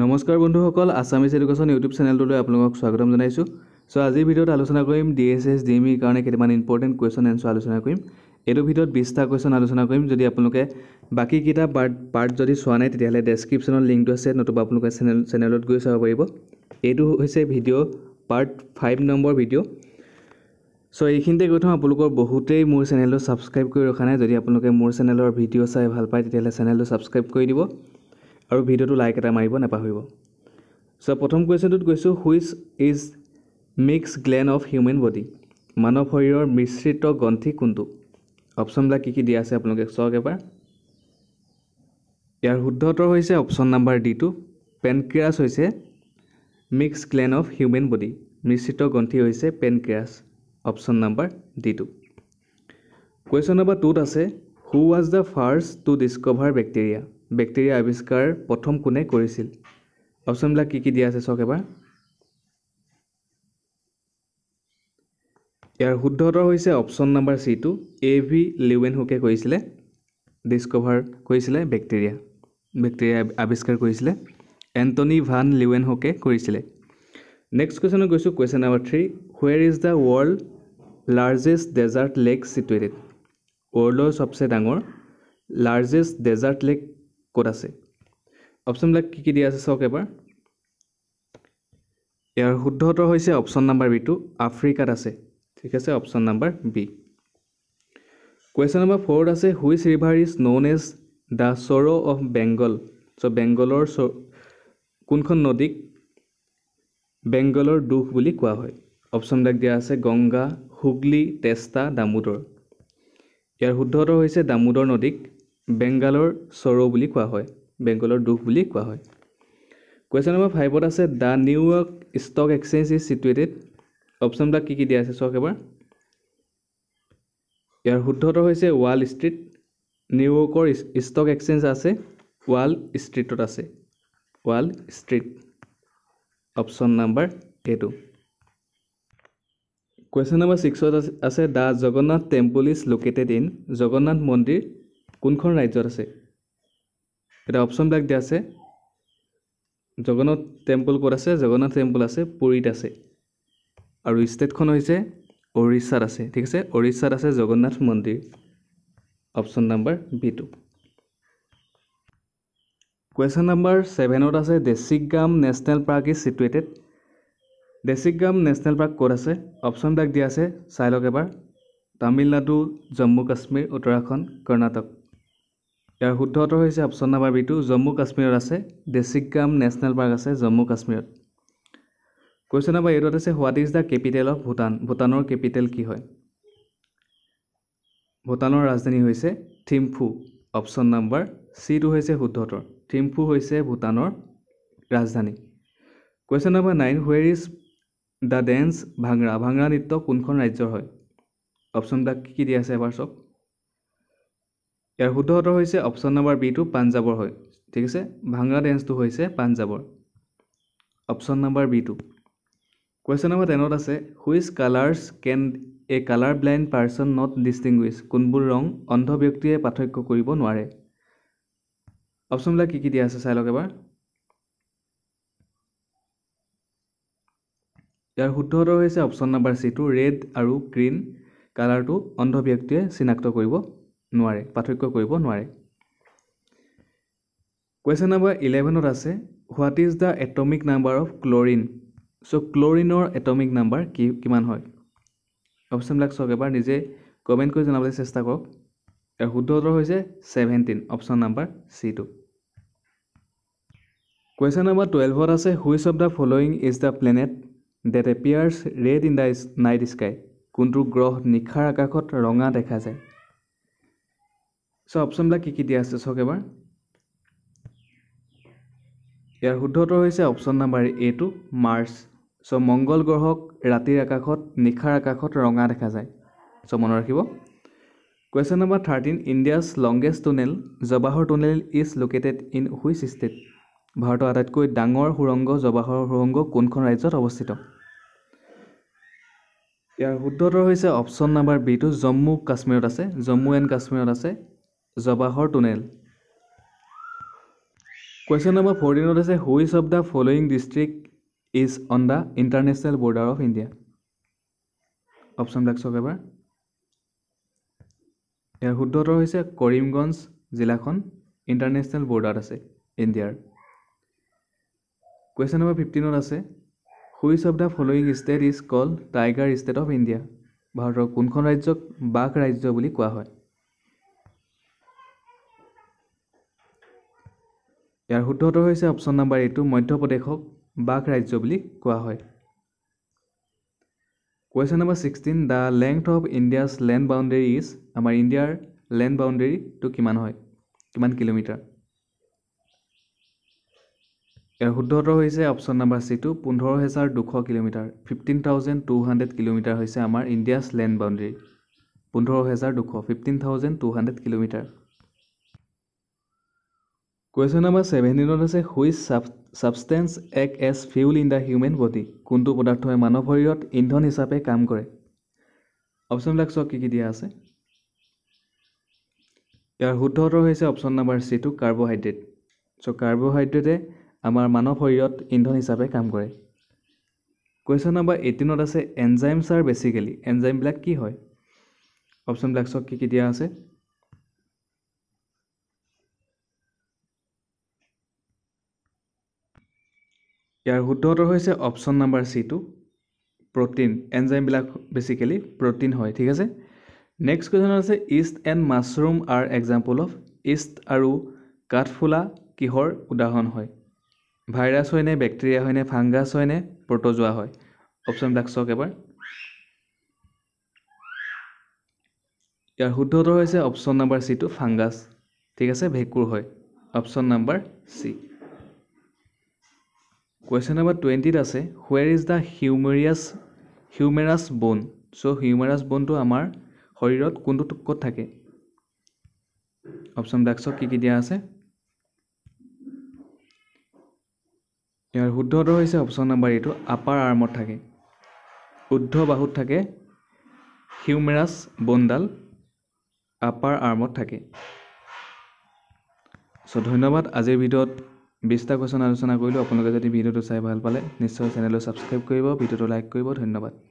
নমস্কাৰ বন্ধুসকল Assamese education YouTube চেনেলটোলৈ আপোনালোকক স্বাগতম জনাইছোঁ চ' আজিৰ ভিডিঅ'ত আলোচনা কৰিম ডি এছ এছ ডি এমিৰ কাৰণে কেইটামান ইম্পৰ্টেণ্ট কুৱেশ্যন এনচাৰ আলোচনা কৰিম এইটো ভিডিঅ'ত বিছটা কুৱেশ্যন আলোচনা কৰিম যদি আপোনালোকে বাকীকেইটা পাৰ্ট পাৰ্ট যদি চোৱা নাই তেতিয়াহ'লে ডেছক্ৰিপশ্যনত লিংকটো আছে নতুবা আপোনালোকে চেনেল চেনেলত গৈ চাব পাৰিব এইটো হৈছে video' part five number video' so' এইখিনিতে কৈ থওঁ আপোনালোকৰ বহুতেই মোৰ চেনেলটো ছাবস্ক্ৰাইব কৰি ৰখা নাই যদি আপোনালোকে মোৰ চেনেলৰ ভিডিঅ' চাই ভাল পায় তেতিয়াহ'লে চেনেলটো ছাবস্ক্ৰাইব কৰি দিব আৰু ভিডিঅ'টো লাইক এটা মাৰিব নাপাহৰিব চ' প্ৰথম কুৱেশ্যনটোত গৈছোঁ which is mixed gland of human body মানৱ শৰীৰৰ মিশ্ৰিত গ্ৰন্থি কোনটো অপশ্যনবিলাক কি কি দিয়া আছে আপোনালোকে চাওক এবাৰ ইয়াৰ শুদ্ধ উত্তৰ হৈছে অপশ্যন নাম্বাৰ ডিটো পেনক্ৰিয়াছ হৈছে mixed gland of human body মিশ্ৰিত গ্ৰন্থি হৈছে পেনক্ৰিয়াছ অপশ্যন নাম্বাৰ ডিটো কুৱেশ্যন নাম্বাৰ টুত আছে who was the first to discover bacteria bacteria আৱিষ্কাৰ প্ৰথম কোনে কৰিছিল অপশ্যনবিলাক কি কি দিয়া আছে চাওক এবাৰ ইয়াৰ শুদ্ধ উত্তৰ হৈছে অপশ্যন নাম্বাৰ চিটো এ ভি লিউৱেন হুকে কৰিছিলে ডিছকভাৰ কৰিছিলে বেক্টেৰিয়া বেক্টেৰিয়া আৱিষ্কাৰ কৰিছিলে এণ্টনি ভান লিউৱেন হুকে কৰিছিলে নেক্সট কুৱেশ্যনত গৈছোঁ question number three where is the world largest desert lake situated ৱৰ্ল্ডৰ চবচে ডাঙৰ লাৰ্জেষ্ট ডেজাৰ্ট লেক ক'ত আছে অপশ্যনবিলাক কি কি দিয়া আছে চাওক এবাৰ ইয়াৰ শুদ্ধ উত্তৰ হৈছে অপশ্যন নাম্বাৰ বিটো আফ্ৰিকাত আছে ঠিক আছে option number B question number ফ'ৰত আছে which river is known as the sorrow' of Bengal so' বেংগলৰ চ কোনখন নদীক বেংগলৰ দুখ বুলি কোৱা হয় অপশ্যনবিলাক দিয়া আছে গংগা হুগলি তেষ্টা দামোদৰ ইয়াৰ শুদ্ধ উত্তৰ হৈছে দামোদৰ নদীক বেংগালৰ চৰ' বুলি কোৱা হয় বেংগলৰ দুখ বুলি কোৱা হয় কুৱেশ্যন নম্বৰ ফাইভত আছে the New York stock exchange is situated অপশ্যনবিলাক কি কি দিয়া আছে চাওক এবাৰ ইয়াৰ শুদ্ধতৰ হৈছে ৱাল ষ্ট্ৰীট নিউয়ৰ্কৰ ষ্টক এক্সেঞ্জ আছে ৱাল ষ্ট্ৰীটত আছে ৱাল ষ্ট্ৰীট অপশ্যন নাম্বাৰ এইটো কুৱেশ্যন নম্বৰ ছিক্সত আছে the Jagannath temple is located in Jagannath মন্দিৰ কোনখন ৰাজ্যত আছে এটা অপশ্যনবিলাক দিয়া আছে জগন্নাথ টেম্পল ক'ত আছে জগন্নাথ টেম্পল আছে পুৰীত আছে আৰু ষ্টেটখন হৈছে উৰিষ্যাত আছে ঠিক আছে উৰিষ্যাত আছে জগন্নাথ মন্দিৰ option number B two question number ছেভেনত আছে Dachigam national park is situated Dachigam national park ক'ত আছে অপশ্যনবিলাক দিয়া আছে চাই লওক এবাৰ তামিলনাডু জম্মু কাশ্মীৰ উত্তৰাখণ্ড কৰ্ণাটক ইয়াৰ শুদ্ধ উত্তৰ হৈছে অপশ্যন নাম্বাৰ বিটো জম্মু কাশ্মীৰত আছে দেচিকগ্ৰাম নেশ্যনেল পাৰ্ক আছে জম্মু কাশ্মীৰত কুৱেশ্যন নাম্বাৰ এইটোত আছে what is the capital of Bhutan ভূটানৰ কেপিটেল কি হয় ভূটানৰ ৰাজধানী হৈছে থিম্ফু অপশ্যন নাম্বাৰ চিটো হৈছে শুদ্ধ উত্তৰ থিম্ফু হৈছে ভূটানৰ ৰাজধানী question number nine where is the dance Bhangra Bhangra নৃত্য কোনখন ৰাজ্যৰ হয় অপশ্যনবিলাক কি কি দিয়া আছে এবাৰ চাওক ইয়াৰ শুদ্ধ উত্তৰ হৈছে অপশ্যন নম্বৰ বিটো পাঞ্জাৱৰ হয় ঠিক আছে ভাংৰা ডেন্সটো হৈছে পাঞ্জাৱৰ অপশ্যন নম্বৰ বিটো কুৱেশ্যন নম্বৰ টেনত আছে which colours can a colour blind person not distinguish কোনবোৰ ৰং অন্ধ ব্যক্তিয়ে পাৰ্থক্য কৰিব নোৱাৰে অপশ্যনবিলাক কি কি দিয়া আছে চাই লওক এবাৰ ইয়াৰ শুদ্ধ উত্তৰ হৈছে অপশ্যন নম্বৰ চিটো ৰেড আৰু গ্ৰীণ কালাৰটো অন্ধ ব্যক্তিয়ে চিনাক্ত কৰিব নোৱাৰে পাৰ্থক্য কৰিব নোৱাৰে কুৱেশ্যন নম্বৰ ইলেভেনত আছে what is the atomic number of chlorine so' ক্লৰিনৰ এটমিক নাম্বাৰ কি কিমান হয় অপশ্যনবিলাক চাওক এবাৰ নিজে কমেণ্ট কৰি জনাবলৈ চেষ্টা কৰক আৰু শুদ্ধ উত্তৰ হৈছে seventeen option number C two question number টুৱেলভত আছে which of the following is the planet that appears red in the night sky কোনটো গ্ৰহ নিশাৰ আকাশত ৰঙা দেখা যায় চ' অপশ্যনবিলাক কি কি দিয়া আছে চ'ক এবাৰ ইয়াৰ শুদ্ধ উত্তৰ হৈছে option number A two Mars so' মংগল গ্ৰহক ৰাতিৰ আকাশত নিশাৰ আকাশত ৰঙা দেখা যায় চ' মনত ৰাখিব question number thirteen India's longest tunnel Jawahar tunnel is located in which state ভাৰতৰ আটাইতকৈ ডাঙৰ সুৰংগ জবাহৰ সুৰংগ কোনখন ৰাজ্যত অৱস্থিত ইয়াৰ শুদ্ধ উত্তৰ হৈছে অপশ্যন নাম্বাৰ বি টো জম্মু কাশ্মীৰত আছে জম্মু এণ্ড কাশ্মীৰত আছে জবাহৰ টুনেল কুৱেশ্যন নম্বৰ ফৰ্টিনত আছে which of the following district is on the international border of India অপশ্যনবিলাক চাওক এবাৰ ইয়াৰ শুদ্ধ উত্তৰ হৈছে কৰিমগঞ্জ জিলাখন ইণ্টাৰনেশ্যনেল বৰ্ডাৰত আছে ইণ্ডিয়াৰ কুৱেশ্যন নম্বৰ ফিফটিনত আছে which of the following state is call tiger state of India ভাৰতৰ কোনখন ৰাজ্যক বাঘ ৰাজ্য বুলি কোৱা হয় ইয়াৰ শুদ্ধ উত্তৰ হৈছে অপশ্যন নাম্বাৰ এইটো মধ্যপ্ৰদেশক বাঘ ৰাজ্য বুলি কোৱা হয় question number sixteen the length of India's land boundary is আমাৰ ইণ্ডিয়াৰ লেণ্ড বাউণ্ডেৰীটো কিমান হয় কিমান কিলোমিটাৰ ইয়াৰ শুদ্ধ উত্তৰ হৈছে অপশ্যন নাম্বাৰ চিটো পোন্ধৰ হেজাৰ দুশ kilometre fifteen thousand two hundred kilometre হৈছে আমাৰ ইণ্ডিয়াছ লেণ্ড বাউণ্ডেৰী পোন্ধৰ হেজাৰ দুশ fifteen thousand two hundred kilometre question number ছেভেণ্টিনত আছে which sub substance act as fuel in the human body কোনটো পদাৰ্থই মানৱ শৰীৰত ইন্ধন হিচাপে কাম কৰে অপশ্যনবিলাক চাওক কি কি দিয়া আছে ইয়াৰ শুদ্ধ উত্তৰ হৈছে অপশ্যন নম্বৰ চিটো কাৰ্বহাইড্ৰেট চ' কাৰ্বহাইড্ৰেটে আমাৰ মানৱ শৰীৰত ইন্ধন হিচাপে কাম কৰে কুৱেশ্যন নাম্বাৰ এইটিনত আছে এনজাইমছ আৰ বেচিকেলি এনজাইমবিলাক কি হয় অপশ্যনবিলাক চাওক কি কি দিয়া আছে ইয়াৰ শুদ্ধ উত্তৰ হৈছে অপশ্যন নাম্বাৰ চিটো প্ৰটিন এনজাইমবিলাক বেচিকেলি প্ৰটিন হয় ঠিক আছে নেক্সট কুৱেশ্যন হৈছে yeast and mushroom are example of yeast আৰু কাঠফুলা কিহৰ উদাহৰণ হয় ভাইৰাছ হয়নে বেক্টেৰিয়া হয়নে ফাংগাছ হয়নে প্ৰট'জোৱা হয় অপশ্যনবিলাক চাওক এবাৰ ইয়াৰ শুদ্ধ উত্তৰ হৈছে অপশ্যন নাম্বাৰ চিটো ফাংগাছ ঠিক আছে ভেঁকুৰ হয় option number C question number টুৱেণ্টিত আছে where is the humerus humerus bone so' হিউমেৰাছ বোনটো আমাৰ শৰীৰত কোনটো ক'ত থাকে অপশ্যনবিলাক চাওক কি কি দিয়া আছে ইয়াৰ শুদ্ধ উত্তৰ হৈছে অপশ্যন নম্বৰ এইটো আপাৰ আৰ্মত থাকে শুদ্ধ বাহুত থাকে হিউমেৰাছ বোনডাল আপাৰ আৰ্মত থাকে ছ' ধন্যবাদ আজিৰ ভিডিঅ'ত বিছটা কুৱেশ্যন আলোচনা কৰিলোঁ আপোনালোকে যদি ভিডিঅ'টো চাই ভাল পালে নিশ্চয় চেনেলটো ছাবস্ক্ৰাইব কৰিব ভিডিঅ'টো লাইক কৰিব ধন্যবাদ